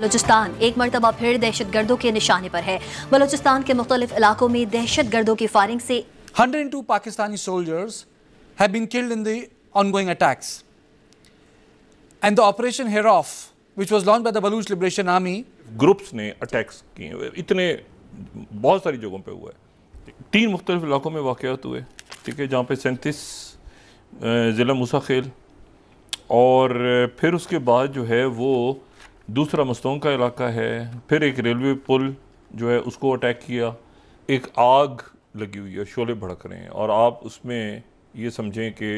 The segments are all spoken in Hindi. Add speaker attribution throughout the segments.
Speaker 1: बलोचिस्तान एक मरतबा फिर दहशत गर्दों के निशाने पर है बलोचिस्तान के मुख्तलिफ इलाकों में दहशत गर्दों की फायरिंग से
Speaker 2: hundred and two Pakistani soldiers have been killed in the ongoing attacks and the operation here of which was launch by the Baloch Liberation Army groups ने अटैक्स किए इतने बहुत सारी जगहों पर हुआ है तीन मुख्तलिफ इलाकों में वाकत हुए ठीक है जहाँ पे सैंतीस ज़िला मूसा खेल और फिर उसके बाद जो है वो दूसरा मस्तों का इलाका है फिर एक रेलवे पुल जो है उसको अटैक किया एक आग लगी हुई है शोले भड़क रहे हैं और आप उसमें ये समझें कि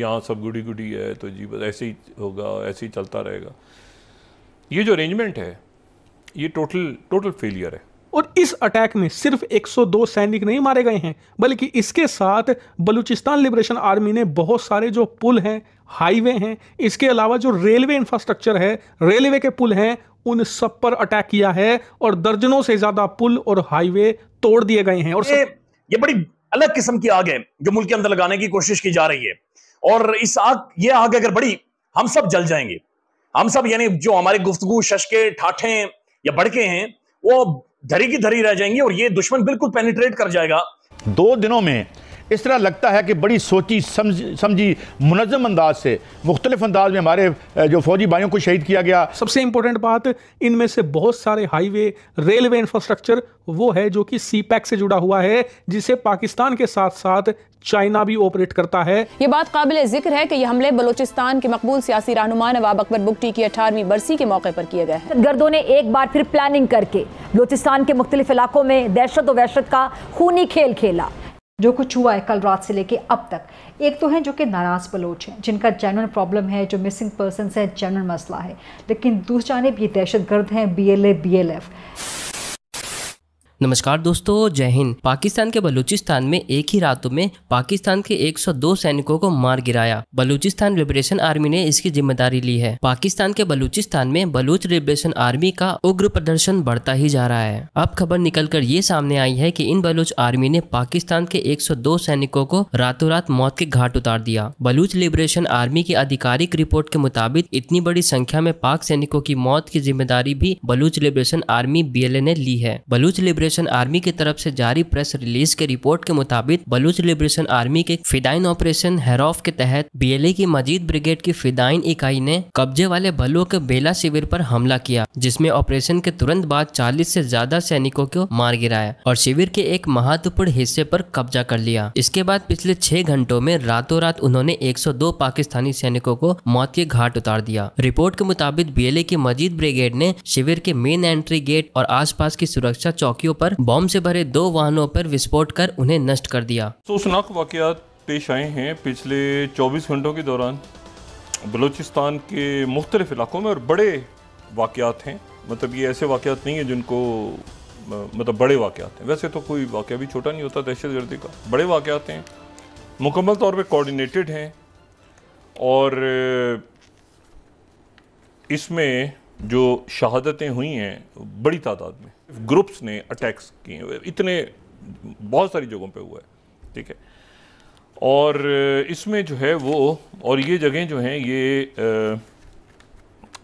Speaker 2: यहाँ सब गुड़ी गुड़ी है तो जी बस ऐसे ही होगा ऐसे ही चलता रहेगा ये जो अरेंजमेंट है ये टोटल टोटल फेलियर है और इस अटैक में सिर्फ 102 सैनिक नहीं मारे गए हैं बल्कि इसके साथ बलूचिस्तान लिबरेशन आर्मी ने बहुत सारे जो पुल हैं हाईवे हैं इसके अलावा जो रेलवे इंफ्रास्ट्रक्चर है रेलवे के पुल हैं उन सब पर अटैक किया है और दर्जनों से ज्यादा पुल और हाईवे तोड़ दिए गए हैं और सब... ये, ये बड़ी अलग किस्म की आग है जो मुल्क के अंदर लगाने की कोशिश की जा रही है और इस आग ये आग अगर बड़ी हम सब जल जाएंगे हम सब यानी जो हमारे गुफ्तगु शशके ठाठे या बड़के हैं वो धरी की धरी रह जाएंगे और ये दुश्मन बिल्कुल पेनिट्रेट कर जाएगा दो दिनों में इस तरह लगता है कि बड़ी सोची समझ समझी मुनजम अंदाज से मुख्तलिफ अंदाज में हमारे जो फौजी भाइयों को शहीद किया गया सबसे इंपॉर्टेंट बात इनमें से बहुत सारे हाईवे रेलवे इंफ्रास्ट्रक्चर वो है जो कि सी पैक से जुड़ा हुआ है जिसे पाकिस्तान के साथ साथ चाइना भी ऑपरेट करता है
Speaker 1: ये बात काबिल जिक्र है कि ये हमले बलोचिस्तान के मकबूल सियासी रहनुमा नवाब अकबर बुगटी की अठारहवीं बरसी के मौके पर किए गए गर्दों ने एक बार फिर प्लानिंग करके बलोचिस्तान के मुख्तलिफ इलाकों में दहशत और वहशत का खूनी खेल खेला जो कुछ हुआ है कल रात से लेके अब तक एक तो है जो कि नाराज़ बलोच हैं जिनका जेनुअन प्रॉब्लम है जो मिसिंग पर्सन है जेनुअन मसला है लेकिन दूसरी जानब ये दहशत गर्द हैं B L A B L F नमस्कार दोस्तों जय हिंद पाकिस्तान के बलूचिस्तान में एक ही रातों में पाकिस्तान के 102 सैनिकों को मार गिराया बलूचिस्तान लिबरेशन आर्मी ने इसकी जिम्मेदारी ली है पाकिस्तान के बलूचिस्तान में बलूच लिबरेशन आर्मी का उग्र प्रदर्शन बढ़ता ही जा रहा है अब खबर निकल कर ये सामने आई है की इन बलूच आर्मी ने पाकिस्तान के एक सैनिकों को रातों रात मौत के घाट उतार दिया बलूच लिबरेशन आर्मी की आधिकारिक रिपोर्ट के मुताबिक इतनी बड़ी संख्या में पाक सैनिकों की मौत की जिम्मेदारी भी बलूच लिबरेशन आर्मी बी ने ली है बलूच लिबरेशन लिबरेशन आर्मी की तरफ से जारी प्रेस रिलीज के रिपोर्ट के मुताबिक बलूच लिबरेशन आर्मी के फिदाइन ऑपरेशन हेरोफ के तहत बीएलए की मजीद ब्रिगेड की फिदाइन इकाई ने कब्जे वाले बलुओ के बेला शिविर पर हमला किया जिसमें ऑपरेशन के तुरंत बाद 40 से ज्यादा सैनिकों को मार गिराया और शिविर के एक महत्वपूर्ण हिस्से पर कब्जा कर लिया इसके बाद पिछले छह घंटों में रातों रात उन्होंने एक पाकिस्तानी सैनिकों को मौत के घाट उतार दिया रिपोर्ट के मुताबिक बीएलए की मजीद ब्रिगेड ने शिविर के मेन एंट्री गेट और आसपास की सुरक्षा चौकियों पर बॉम्ब से भरे दो वाहनों पर विस्फोट कर उन्हें नष्ट कर दिया
Speaker 2: सूचनाक वाक्य पेश आए हैं पिछले 24 घंटों के दौरान बलूचिस्तान के मुख्तलिफ इलाकों में और बड़े वाक़ात हैं मतलब ये ऐसे वाक़ात नहीं है जिनको मतलब बड़े वाक़ात हैं वैसे तो कोई वाक्य भी छोटा नहीं होता दहशत गर्दी का बड़े वाक़ात हैं मुकम्मल तौर पर कोऑर्डिनेटेड हैं और इसमें जो शहादतें हुई हैं बड़ी तादाद में ग्रुप्स ने अटैक्स किए इतने बहुत सारी जगहों पे हुआ है ठीक है और इसमें जो है वो और ये जगहें जो हैं ये आ,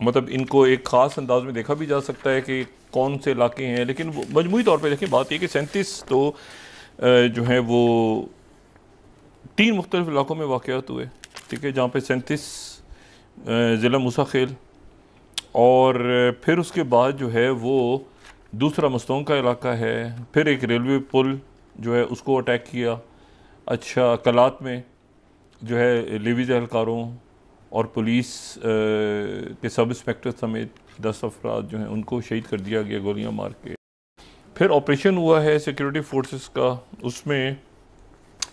Speaker 2: मतलब इनको एक ख़ास अंदाज में देखा भी जा सकता है कि कौन से इलाके हैं लेकिन मजमू तौर पर देखें बात यह कि सैंतीस तो जो है वो तीन मुख्तलिफ इलाकों में वाक़ हुए ठीक है जहाँ पर सैंतीस ज़िला मूसा खेल और फिर उसके बाद जो है वो दूसरा मस्तों का इलाका है फिर एक रेलवे पुल जो है उसको अटैक किया अच्छा कलात में जो है लेवीज एहलकारों और पुलिस के सब इंस्पेक्टर समेत दस अफराद जो हैं उनको शहीद कर दिया गया गोलियां मार के फिर ऑपरेशन हुआ है सिक्योरिटी फोर्सेस का उसमें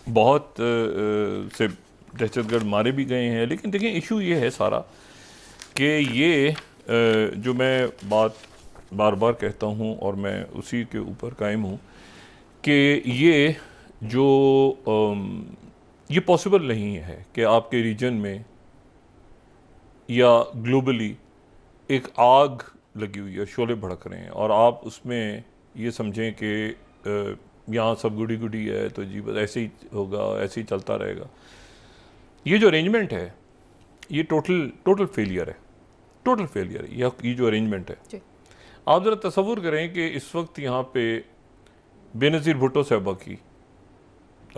Speaker 2: बहुत से दहशतगर्द मारे भी गए हैं लेकिन देखिए इशू ये है सारा कि ये जो मैं बात बार बार कहता हूँ और मैं उसी के ऊपर कायम हूँ कि ये जो ये पॉसिबल नहीं है कि आपके रीजन में या ग्लोबली एक आग लगी हुई है शोले भड़क रहे हैं और आप उसमें ये समझें कि यहाँ सब गुड़ी गुड़ी है तो जी बस ऐसे ही होगा ऐसे ही चलता रहेगा ये जो अरेंजमेंट है ये टोटल टोटल फेलियर है टोटल फेलियर है ये जो अरेंजमेंट है आप ज़रा तस्वुर करें कि इस वक्त यहाँ पे बेनज़ीर भुट्टो साहबा की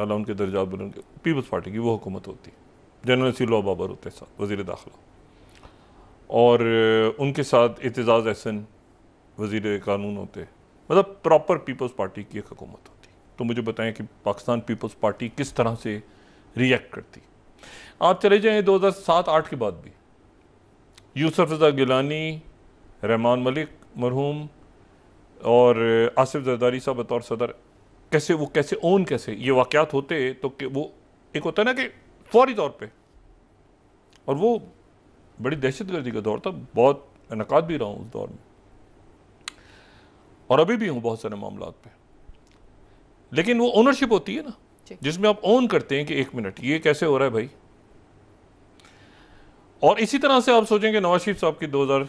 Speaker 2: अला उनके दर्जा बुलंद पीपल्स पार्टी की वो हुकूमत होती जनरल सिल्ला बाबर होते साहब वजीर दाखिला और उनके साथ एतजाज़ एहसन वज़ी कानून होते मतलब प्रॉपर पीपल्स पार्टी की एक हुकूमत होती तो मुझे बताएं कि पाकिस्तान पीपल्स पार्टी किस तरह से रिएक्ट करती आप चले जाएँ दो हज़ार सात आठ के बाद भी यूसुफ रजा गिलानी रहमान मलिक मरहूम और आसिफ जरदारी साहब बतौर सदर कैसे वो कैसे ओन कैसे ये वाक़ात होते तो कि वो एक होता है ना कि फौरी तौर पर और वो बड़ी दहशत गर्दी का दौर था बहुत इनका भी रहा हूँ उस दौर में और अभी भी हूँ बहुत सारे मामला पे लेकिन वो ओनरशिप होती है ना जिसमें आप ओन करते हैं कि एक मिनट ये कैसे हो रहा है भाई और इसी तरह से आप सोचेंगे नवाज शरीफ साहब की दो हज़ार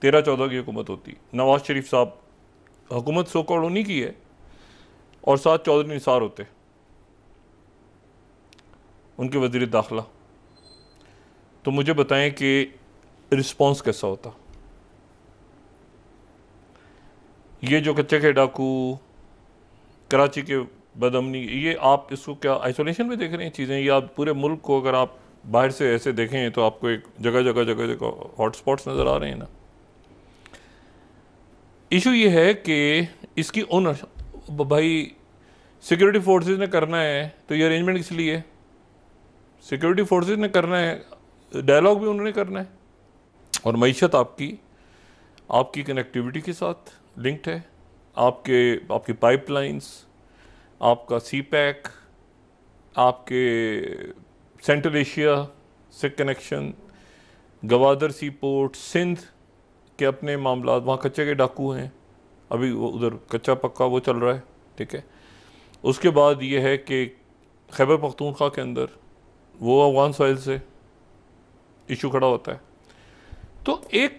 Speaker 2: तेरह चौदह की हुकूमत होती नवाज शरीफ साहब हुकूमत सो करोड़ उन्हीं की है और साथ चौधरी निसार होते उनके वजीर दाखिला तो मुझे बताएं कि रिस्पॉन्स कैसा होता ये जो कच्चे के डाकू कराची के बदमनी ये आप इसको क्या आइसोलेशन में देख रहे हैं चीज़ें ये आप पूरे मुल्क को अगर आप बाहर से ऐसे देखें तो आपको एक जगह जगह जगह जगह हॉटस्पॉट्स नज़र आ रहे हैं ना इशू ये है कि इसकी ओनर भाई सिक्योरिटी फोर्सेस ने करना है तो ये अरेंजमेंट किस लिए सिक्योरिटी फोर्सेज ने करना है डायलॉग भी उन्होंने करना है और मीशत आपकी आपकी कनेक्टिविटी के साथ लिंक्ड है आपके आपकी पाइपलाइंस आपका सी पैक आपके सेंट्रल एशिया से connection Gwadar sea port Sindh के अपने मामला वहाँ कच्चे के डाकू हैं अभी वो उधर कच्चा पक्का वो चल रहा है ठीक है उसके बाद ये है कि खैबर पख्तूनख्वा के अंदर वो अफगान साइल से इशू खड़ा होता है तो एक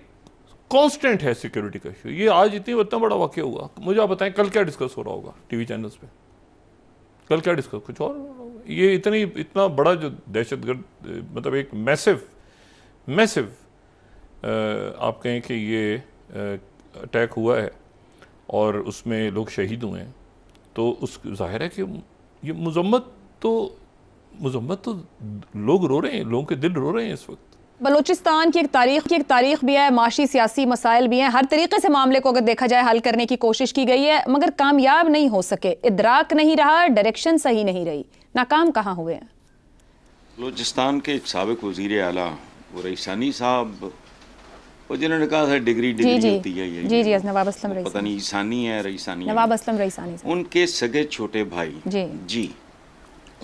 Speaker 2: कांस्टेंट है सिक्योरिटी का इशू ये आज इतनी इतना बड़ा वाक्य हुआ मुझे आप बताएं कल क्या डिस्कस हो रहा होगा टीवी चैनल्स पे कल क्या डिस्कस कुछ और ये इतनी इतना बड़ा जो दहशतगर्द मतलब एक मैसिव मैसिव आप कहें कि ये अटैक हुआ है और उसमें लोग शहीद हुए हैं तो उस जाहिर है कि ये मजम्मत तो मजम्मत तो लोग रो रहे हैं लोगों के दिल रो रहे हैं इस वक्त
Speaker 1: बलोचिस्तान की एक तारीख की एक तारीख भी है माशी सियासी मसाइल भी हैं हर तरीके से मामले को अगर देखा जाए हल करने की कोशिश की गई है मगर कामयाब नहीं हो सके इदराक नहीं रहा डायरेक्शन सही नहीं रही नाकाम कहाँ हुए हैं
Speaker 2: बलोचिस्तान के सबक वजीर अला रईसानी साहब वो जिन्होंने कहा था डिग्री डिग्री जी, होती है ये जी
Speaker 1: जी नवाब असलम रईसानी पता
Speaker 2: नहीं ईसानी है रईसानी नवाब
Speaker 1: असलम रईसानी उनके
Speaker 2: सगे छोटे भाई जी जी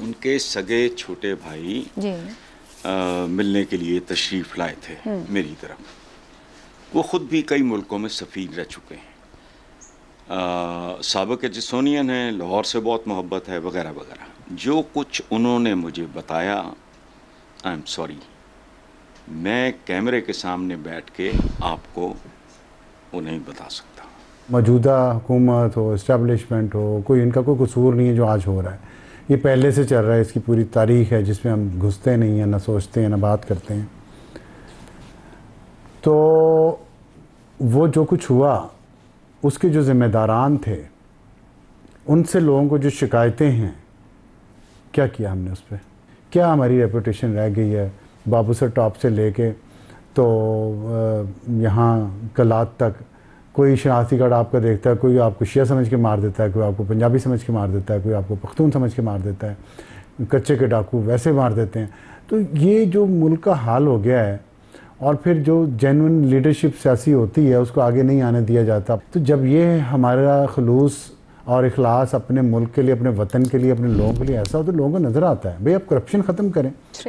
Speaker 2: उनके सगे छोटे भाई जी आ, मिलने के लिए तशरीफ़ लाए थे हम्म। मेरी तरफ वो ख़ुद भी कई मुल्कों में सफ़ीर रह चुके हैं सबक एजिसोनियन हैं लाहौर से बहुत मोहब्बत है वगैरह वगैरह जो कुछ उन्होंने मुझे बताया आई एम सॉरी मैं कैमरे के सामने बैठ के आपको वो नहीं बता सकता
Speaker 1: मौजूदा हुकूमत हो इस्टेबलिशमेंट हो कोई इनका कोई कसूर नहीं है जो आज हो रहा है ये पहले से चल रहा है इसकी पूरी तारीख है जिसमें हम घुसते नहीं हैं ना सोचते हैं ना बात करते हैं तो वो जो कुछ हुआ उसके जो ज़िम्मेदारान थे उनसे लोगों को जो शिकायतें हैं क्या किया हमने उस पर क्या हमारी रेपूटेशन रह गई है बाबू सर टॉप से लेके तो यहाँ कलात तक कोई शनाती कार्ड आपका देखता है कोई आपको शिया समझ के मार देता है कोई आपको पंजाबी समझ के मार देता है कोई आपको पख्तून समझ के मार देता है कच्चे के डाकू वैसे मार देते हैं तो ये जो मुल्क का हाल हो गया है और फिर जो जेनवन लीडरशिप सियासी होती है उसको आगे नहीं आने दिया जाता तो जब ये हमारा खलूस और अखलास अपने मुल्क के लिए अपने वतन के लिए अपने लोगों के लिए ऐसा हो तो लोगों को नज़र आता है भाई आप करप्शन ख़त्म करें